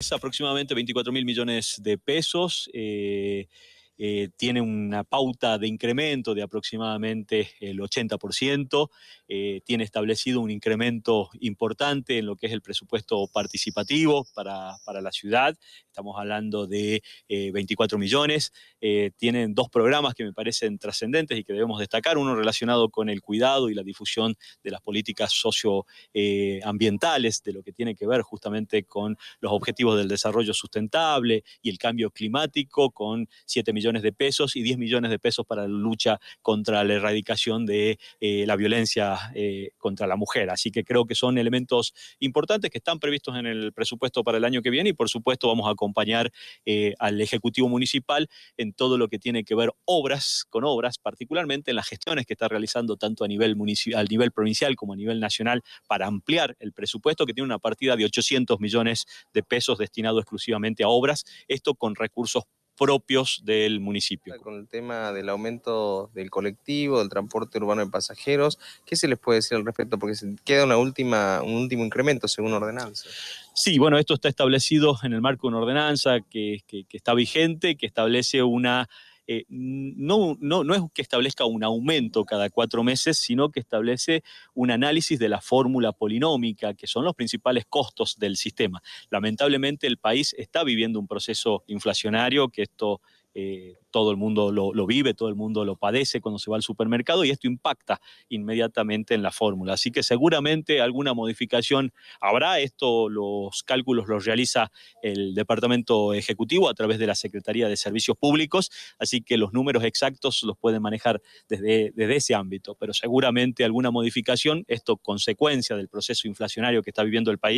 Es aproximadamente 24 mil millones de pesos. Eh, eh, tiene una pauta de incremento de aproximadamente el 80%, eh, tiene establecido un incremento importante en lo que es el presupuesto participativo para, para la ciudad, estamos hablando de 24 eh, millones. Eh, tienen dos programas que me parecen trascendentes y que debemos destacar, uno relacionado con el cuidado y la difusión de las políticas socioambientales, eh, de lo que tiene que ver justamente con los objetivos del desarrollo sustentable y el cambio climático, con 7 millones de pesos y 10 millones de pesos para la lucha contra la erradicación de la violencia contra la mujer. Así que creo que son elementos importantes que están previstos en el presupuesto para el año que viene y por supuesto vamos a acompañar eh, al Ejecutivo Municipal en todo lo que tiene que ver obras con obras, particularmente en las gestiones que está realizando tanto a nivel, municipal, nivel provincial como a nivel nacional para ampliar el presupuesto que tiene una partida de 800 millones de pesos destinado exclusivamente a obras, esto con recursos propios del municipio. Con el tema del aumento del colectivo, del transporte urbano de pasajeros, ¿qué se les puede decir al respecto? Porque se queda una última, un último incremento según ordenanza. Sí, bueno, esto está establecido en el marco de una ordenanza que está vigente, que establece una eh, no, no, no es que establezca un aumento cada cuatro meses, sino que establece un análisis de la fórmula polinómica, que son los principales costos del sistema. Lamentablemente el país está viviendo un proceso inflacionario, que esto eh, todo el mundo lo, vive, todo el mundo lo padece cuando se va al supermercado y esto impacta inmediatamente en la fórmula. Así que seguramente alguna modificación habrá. Esto los cálculos los realiza el Departamento Ejecutivo a través de la Secretaría de Servicios Públicos, así que los números exactos los pueden manejar desde, desde ese ámbito, pero seguramente alguna modificación, esto consecuencia del proceso inflacionario que está viviendo el país.